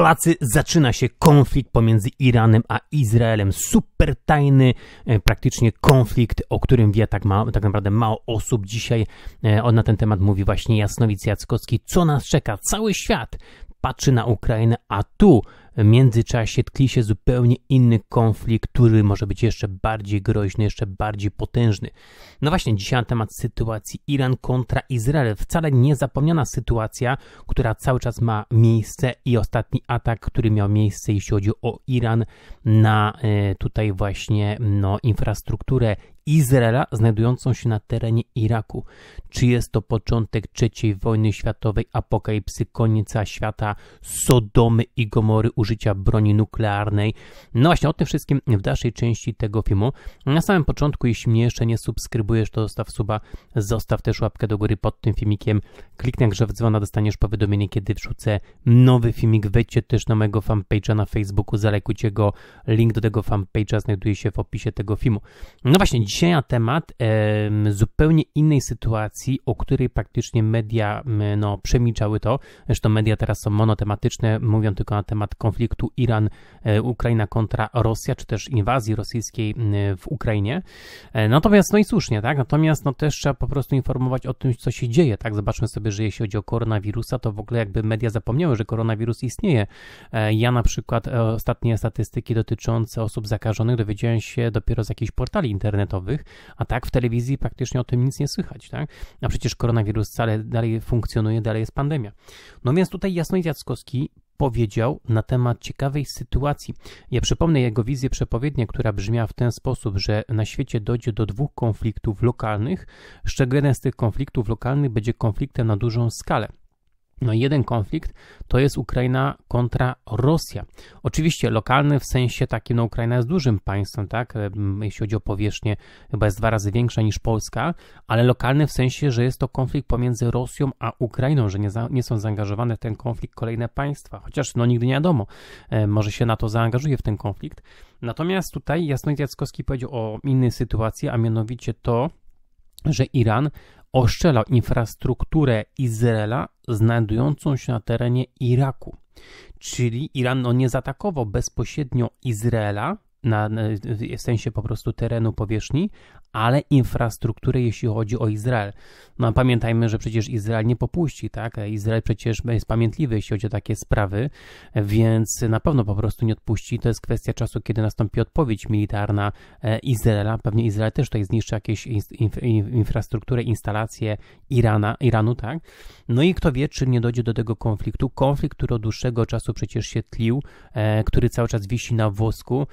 Polacy zaczyna się konflikt pomiędzy Iranem a Izraelem. Super tajny, e, praktycznie konflikt, o którym wie tak, tak naprawdę mało osób. Dzisiaj e, on na ten temat mówi właśnie Jasnowic Jackowski. Co nas czeka? Cały świat patrzy na Ukrainę, a tu e, w międzyczasie tkli się zupełnie inny konflikt, który może być jeszcze bardziej groźny, jeszcze bardziej potężny. No właśnie, dzisiaj na temat sytuacji Iran kontra Izrael. Wcale niezapomniana sytuacja, która cały czas ma miejsce i ostatni atak, który miał miejsce, jeśli chodzi o Iran, na e, tutaj właśnie no, infrastrukturę Izraela znajdującą się na terenie Iraku. Czy jest to początek III wojny światowej, apokalipsy, końca świata, Sodomy i Gomory, użycia broni nuklearnej? No właśnie o tym wszystkim w dalszej części tego filmu. Na samym początku, jeśli mnie jeszcze nie subskrybujesz, to zostaw suba, zostaw też łapkę do góry pod tym filmikiem, kliknij grze w dzwona, dostaniesz powiadomienie, kiedy wrzucę nowy filmik. Wejdźcie też na mojego fanpage'a na Facebooku, zalekujcie go, link do tego fanpage'a znajduje się w opisie tego filmu. No właśnie, Dzisiaj na temat zupełnie innej sytuacji, o której praktycznie media no, przemilczały to. Zresztą media teraz są monotematyczne, mówią tylko na temat konfliktu Iran-Ukraina e, kontra Rosja, czy też inwazji rosyjskiej w Ukrainie. E, natomiast, no i słusznie, tak? Natomiast no, też trzeba po prostu informować o tym, co się dzieje, tak? Zobaczmy sobie, że jeśli chodzi o koronawirusa, to w ogóle jakby media zapomniały, że koronawirus istnieje. E, ja na przykład ostatnie statystyki dotyczące osób zakażonych dowiedziałem się dopiero z jakichś portali internetowych internetowych, a tak w telewizji praktycznie o tym nic nie słychać, tak? A przecież koronawirus wcale dalej funkcjonuje, dalej jest pandemia. No więc tutaj Jasnowic Jackowski powiedział na temat ciekawej sytuacji. Ja przypomnę jego wizję przepowiednia, która brzmiała w ten sposób, że na świecie dojdzie do dwóch konfliktów lokalnych, z czego jeden z tych konfliktów lokalnych będzie konfliktem na dużą skalę. No jeden konflikt to jest Ukraina kontra Rosja. Oczywiście lokalny w sensie takim, no Ukraina jest dużym państwem, tak? E, jeśli chodzi o powierzchnię, chyba jest dwa razy większa niż Polska, ale lokalny w sensie, że jest to konflikt pomiędzy Rosją a Ukrainą, że nie, za, nie są zaangażowane w ten konflikt kolejne państwa, chociaż no nigdy nie wiadomo, e, może się na to zaangażuje w ten konflikt. Natomiast tutaj Jasnowid Jackowski powiedział o innej sytuacji, a mianowicie to, że Iran oszczela infrastrukturę Izraela znajdującą się na terenie Iraku. Czyli Iran no, nie zaatakował bezpośrednio Izraela, na, w sensie po prostu terenu powierzchni, ale infrastrukturę, jeśli chodzi o Izrael. No a pamiętajmy, że przecież Izrael nie popuści, tak? Izrael przecież jest pamiętliwy, jeśli chodzi o takie sprawy, więc na pewno po prostu nie odpuści. To jest kwestia czasu, kiedy nastąpi odpowiedź militarna e, Izraela. Pewnie Izrael też tutaj zniszczy jakieś infrastrukturę, instalacje Irana, Iranu, tak? No i kto wie, czy nie dojdzie do tego konfliktu. Konflikt, który od dłuższego czasu przecież się tlił, e, który cały czas wisi na włosku.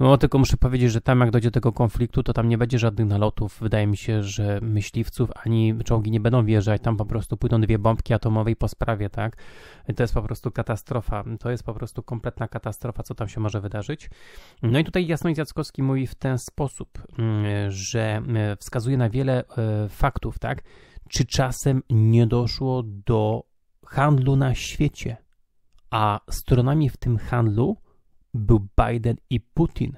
No tylko muszę powiedzieć, że tam jak dojdzie do tego konfliktu, to tam nie będzie żadnych nalotów. Wydaje mi się, że myśliwców ani czołgi nie będą wjeżdżać. Tam po prostu pójdą dwie bombki atomowe i po sprawie, tak? To jest po prostu katastrofa. To jest po prostu kompletna katastrofa, co tam się może wydarzyć. No i tutaj Jasnoid Jackowski mówi w ten sposób, mm, że mm, wskazuje na wiele e, faktów, tak? Czy czasem nie doszło do handlu na świecie, a stronami w tym handlu był Biden i Putin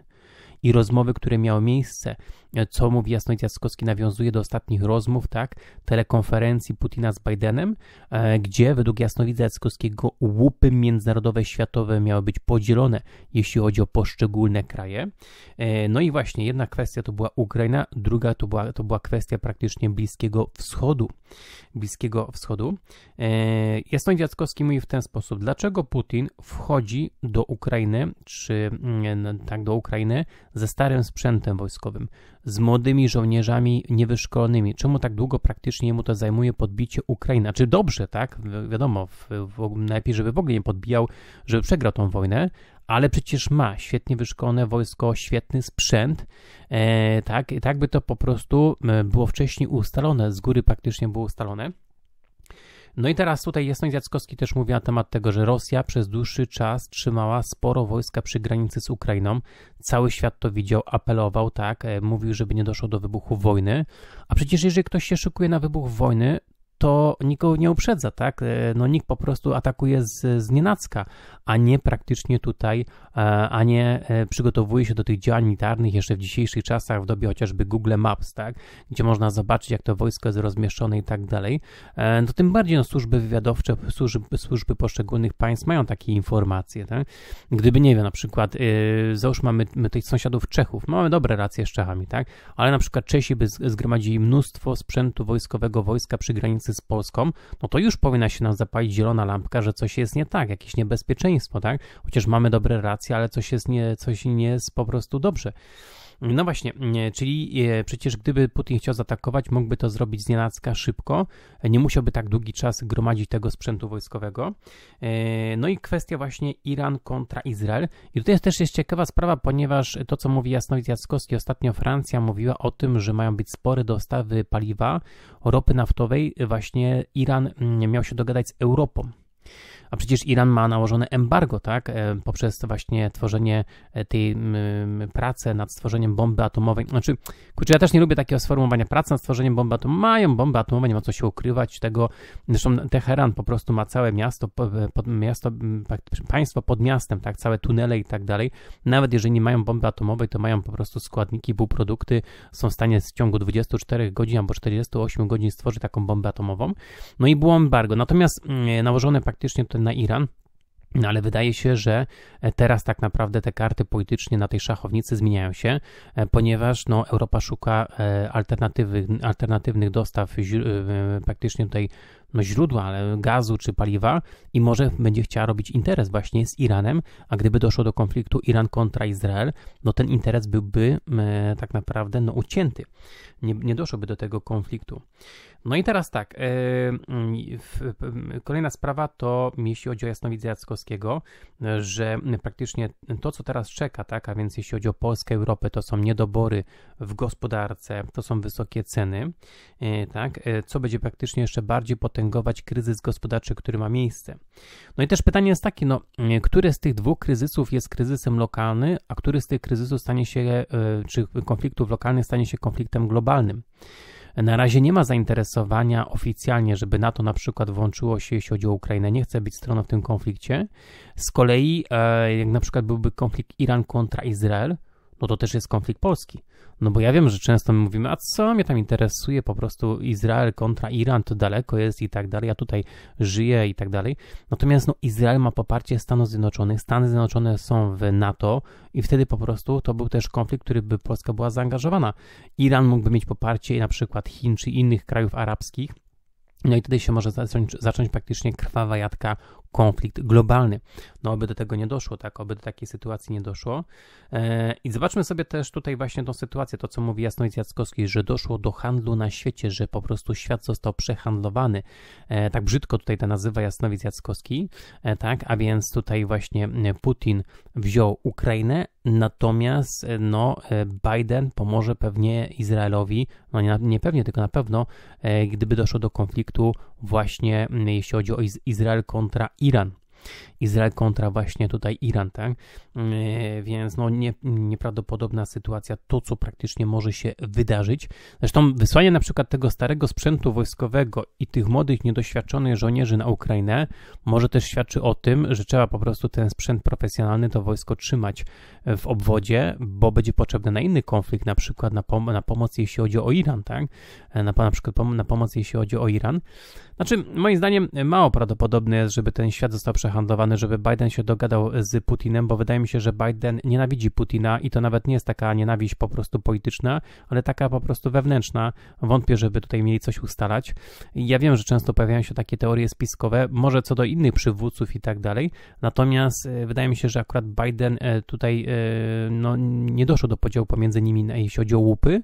i rozmowy, które miały miejsce, e, co mówi Jasnowic Jackowski, nawiązuje do ostatnich rozmów, tak, telekonferencji Putina z Bidenem, e, gdzie według Jasnowidza Jackowskiego łupy międzynarodowe, światowe miały być podzielone, jeśli chodzi o poszczególne kraje. E, no i właśnie, jedna kwestia to była Ukraina, druga to była, to była kwestia praktycznie Bliskiego Wschodu. Bliskiego Wschodu. Jasnowic Jackowski mówi w ten sposób, dlaczego Putin wchodzi do Ukrainy, czy mm, tak, do Ukrainy ze starym sprzętem wojskowym, z młodymi żołnierzami niewyszkolonymi. Czemu tak długo praktycznie mu to zajmuje podbicie Ukrainy? Czy znaczy dobrze, tak? Wiadomo, w, w, najlepiej, żeby w ogóle nie podbijał, żeby przegrał tą wojnę, ale przecież ma świetnie wyszkolone wojsko, świetny sprzęt, e, tak? I tak by to po prostu e, było wcześniej ustalone, z góry praktycznie było ustalone no i teraz tutaj Jasnoń Jackowski też mówi na temat tego, że Rosja przez dłuższy czas trzymała sporo wojska przy granicy z Ukrainą. Cały świat to widział, apelował, tak, e, mówił, żeby nie doszło do wybuchu wojny. A przecież jeżeli ktoś się szykuje na wybuch wojny, to nikogo nie uprzedza, tak? E, no nikt po prostu atakuje z, z nienacka, a nie praktycznie tutaj, e, a nie e, przygotowuje się do tych działań militarnych jeszcze w dzisiejszych czasach, w dobie chociażby Google Maps, tak? Gdzie można zobaczyć, jak to wojsko jest rozmieszczone i tak dalej. No tym bardziej no, służby wywiadowcze, służby, służby poszczególnych państw mają takie informacje, tak? Gdyby, nie wiem, na przykład, yy, załóżmy, mamy my tych sąsiadów Czechów, no, mamy dobre racje z Czechami, tak? Ale na przykład Czesi by zgromadzili mnóstwo sprzętu wojskowego wojska przy granicy granicy z Polską, no to już powinna się nam zapalić zielona lampka, że coś jest nie tak, jakieś niebezpieczeństwo, tak? Chociaż mamy dobre racje, ale coś jest nie, coś nie jest po prostu dobrze. No właśnie, czyli e, przecież gdyby Putin chciał zaatakować, mógłby to zrobić z nienacka szybko, nie musiałby tak długi czas gromadzić tego sprzętu wojskowego. E, no i kwestia właśnie Iran kontra Izrael. I tutaj też jest ciekawa sprawa, ponieważ to, co mówi Jasnowid Jackowski, ostatnio Francja mówiła o tym, że mają być spore dostawy paliwa, ropy naftowej. Właśnie Iran mm, miał się dogadać z Europą a przecież Iran ma nałożone embargo, tak? E, poprzez właśnie tworzenie e, tej pracy nad stworzeniem bomby atomowej. Znaczy, kurczę, ja też nie lubię takiego sformułowania pracy nad stworzeniem bomby atomowej. Mają bombę atomową, nie ma co się ukrywać tego. Zresztą Teheran po prostu ma całe miasto, e, pod, miasto państwo pod miastem, tak? Całe tunele i tak dalej. Nawet jeżeli nie mają bomby atomowej, to mają po prostu składniki, półprodukty, są w stanie w ciągu 24 godzin albo 48 godzin stworzyć taką bombę atomową. No i było embargo. Natomiast nałożone praktycznie tutaj na Iran. No ale wydaje się, że e, teraz tak naprawdę te karty politycznie na tej szachownicy zmieniają się, e, ponieważ no, Europa szuka e, alternatywy, alternatywnych dostaw praktycznie tutaj no, źródła ale gazu czy paliwa i może będzie chciała robić interes właśnie z Iranem, a gdyby doszło do konfliktu Iran kontra Izrael, no ten interes byłby tak naprawdę no, ucięty. Nie, nie doszłoby do tego konfliktu. No i teraz tak, e, mm, kolejna sprawa to, jeśli chodzi o Jasnowidza Jackowskiego, e, że praktycznie to, co teraz czeka, tak, a więc jeśli chodzi o Polskę, Europę, to są niedobory w gospodarce, to są wysokie ceny, e, tak, co będzie praktycznie jeszcze bardziej potęgować kryzys gospodarczy, który ma miejsce. No i też pytanie jest takie, no, który z tych dwóch kryzysów jest kryzysem lokalny, a który z tych kryzysów stanie się, czy konfliktów lokalnych stanie się konfliktem globalnym? Na razie nie ma zainteresowania oficjalnie, żeby NATO na przykład włączyło się, jeśli chodzi o Ukrainę, nie chce być stroną w tym konflikcie. Z kolei, e, jak na przykład byłby konflikt Iran kontra Izrael, no to też jest konflikt polski. No bo ja wiem, że często my mówimy, a co mnie tam interesuje, po prostu Izrael kontra Iran, to daleko jest i tak dalej, ja tutaj żyję i tak dalej. Natomiast no, Izrael ma poparcie Stanów Zjednoczonych, Stany Zjednoczone są w NATO i wtedy po prostu to był też konflikt, w który by Polska była zaangażowana. Iran mógłby mieć poparcie na przykład Chin czy innych krajów arabskich, no i wtedy się może zacząć, zacząć praktycznie krwawa jadka konflikt globalny. No, aby do tego nie doszło, tak, aby do takiej sytuacji nie doszło. E, I zobaczmy sobie też tutaj właśnie tą sytuację, to co mówi Jasnowic Jackowski, że doszło do handlu na świecie, że po prostu świat został przehandlowany. E, tak brzydko tutaj to nazywa Jasnowic Jackowski, e, tak, a więc tutaj właśnie Putin wziął Ukrainę, natomiast no, Biden pomoże pewnie Izraelowi, no nie, nie pewnie, tylko na pewno, gdyby doszło do konfliktu właśnie mm, jeśli chodzi o Izrael kontra Iran. Izrael kontra właśnie tutaj Iran, tak? Mm, e, więc no nie, nieprawdopodobna sytuacja, to co praktycznie może się wydarzyć. Zresztą wysłanie na przykład tego starego sprzętu wojskowego i tych młodych, niedoświadczonych żołnierzy na Ukrainę może też świadczy o tym, że trzeba po prostu ten sprzęt profesjonalny, to wojsko trzymać e, w obwodzie, bo będzie potrzebne na inny konflikt, na przykład na, pom na pomoc, jeśli chodzi o Iran, tak? E, na, na przykład pom na pomoc, jeśli chodzi o Iran. Znaczy, moim zdaniem e, mało prawdopodobne jest, żeby ten świat został przehandlowany, żeby Biden się dogadał e, z Putinem, bo wydaje mi się, że Biden nienawidzi Putina i to nawet nie jest taka nienawiść po prostu polityczna, ale taka po prostu wewnętrzna. Wątpię, żeby tutaj mieli coś ustalać. Ja wiem, że często pojawiają się takie teorie spiskowe, może co do innych przywódców i tak dalej, natomiast e, wydaje mi się, że akurat Biden tutaj no, nie doszło do podziału pomiędzy nimi, jeśli chodzi o łupy,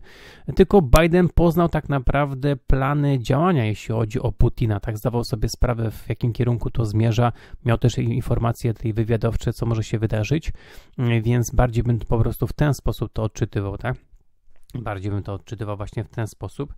tylko Biden poznał tak naprawdę plany działania, jeśli chodzi o Putina Putina, tak zdawał sobie sprawę, w jakim kierunku to zmierza. Miał też informacje tej wywiadowcze, co może się wydarzyć, mm, więc bardziej bym po prostu w ten sposób to odczytywał, tak? Bardziej bym to odczytywał właśnie w ten sposób.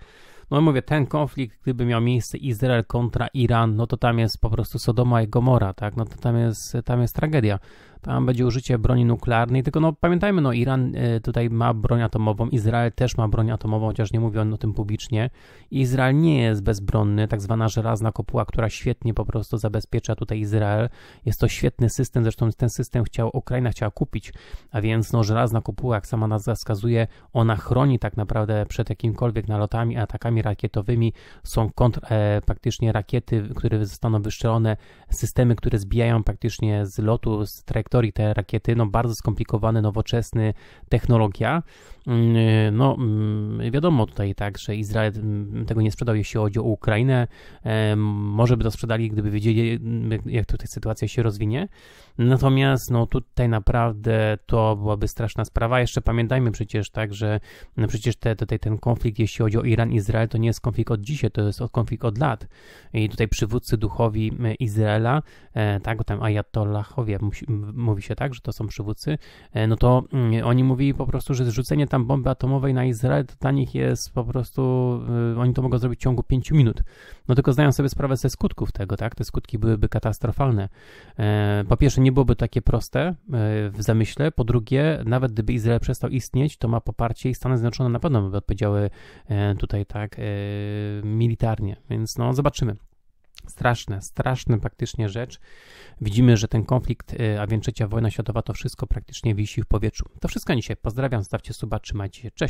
No mówię, ten konflikt, gdyby miał miejsce Izrael kontra Iran, no to tam jest po prostu Sodoma i Gomora, tak? No to tam jest, tam jest tragedia. Tam będzie użycie broni nuklearnej, tylko no pamiętajmy, no Iran e, tutaj ma broń atomową, Izrael też ma broń atomową, chociaż nie mówi on o tym publicznie. Izrael nie jest bezbronny, tak zwana żelazna kopuła, która świetnie po prostu zabezpiecza tutaj Izrael. Jest to świetny system, zresztą ten system chciał, Ukraina chciała kupić, a więc no żelazna kopuła, jak sama nazwa wskazuje, ona chroni tak naprawdę przed jakimkolwiek nalotami, atakami rakietowymi. Są kontr, e, praktycznie rakiety, które zostaną wystrzelone, systemy, które zbijają praktycznie z lotu, z trajektorii te rakiety, no bardzo skomplikowany, nowoczesny technologia. Mm, y, no mm, wiadomo tutaj tak, że Izrael mm, tego nie sprzedał, jeśli chodzi o Ukrainę. E, może by to sprzedali, gdyby wiedzieli, jak tutaj sytuacja się rozwinie. Natomiast no tutaj naprawdę to byłaby straszna sprawa. Jeszcze pamiętajmy przecież tak, że no, przecież te, tutaj ten konflikt, jeśli chodzi o Iran-Izrael, to nie jest konflikt od dzisiaj, to jest konflikt od lat. I tutaj przywódcy duchowi Izraela, e, tak, tam Ayatollahowie, mówi się tak, że to są przywódcy, e, no to mm, oni mówili po prostu, że zrzucenie tam bomby atomowej na Izrael to dla nich jest po prostu, e, oni to mogą zrobić w ciągu pięciu minut. No tylko zdają sobie sprawę ze skutków tego, tak? Te skutki byłyby katastrofalne. E, po pierwsze, nie byłoby takie proste w zamyśle. Po drugie, nawet gdyby Izrael przestał istnieć, to ma poparcie i Stany Zjednoczone na pewno by odpowiedziały tutaj tak militarnie. Więc no, zobaczymy straszne, straszne praktycznie rzecz. Widzimy, że ten konflikt, y, a więc trzecia wojna światowa, to wszystko praktycznie wisi w powietrzu. To wszystko dzisiaj. Pozdrawiam, stawcie suba, trzymajcie się, cześć.